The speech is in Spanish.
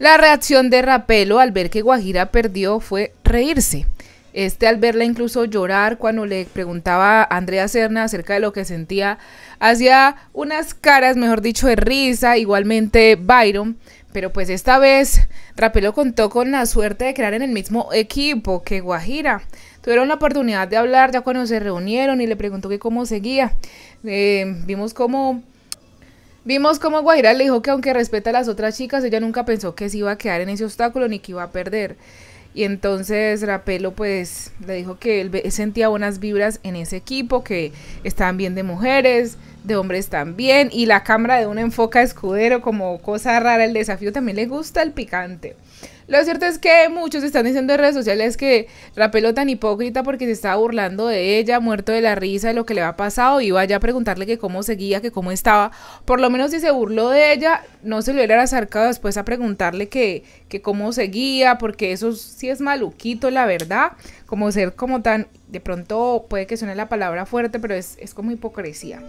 La reacción de Rapelo al ver que Guajira perdió fue reírse. Este al verla incluso llorar cuando le preguntaba a Andrea Serna acerca de lo que sentía, hacía unas caras, mejor dicho, de risa, igualmente Byron, pero pues esta vez Rapelo contó con la suerte de crear en el mismo equipo que Guajira. Tuvieron la oportunidad de hablar ya cuando se reunieron y le preguntó que cómo seguía. Eh, vimos cómo Vimos cómo Guaira le dijo que aunque respeta a las otras chicas, ella nunca pensó que se iba a quedar en ese obstáculo ni que iba a perder. Y entonces Rapelo pues le dijo que él sentía buenas vibras en ese equipo, que estaban bien de mujeres, de hombres también, y la cámara de un enfoca escudero como cosa rara, el desafío también le gusta el picante. Lo cierto es que muchos están diciendo en redes sociales que Rapelo tan hipócrita porque se estaba burlando de ella, muerto de la risa de lo que le había pasado, iba ya a preguntarle que cómo seguía, que cómo estaba. Por lo menos si se burló de ella, no se le hubiera acercado después a preguntarle que, que cómo seguía, porque eso sí es maluquito, la verdad. Como ser como tan, de pronto puede que suene la palabra fuerte, pero es, es como hipocresía.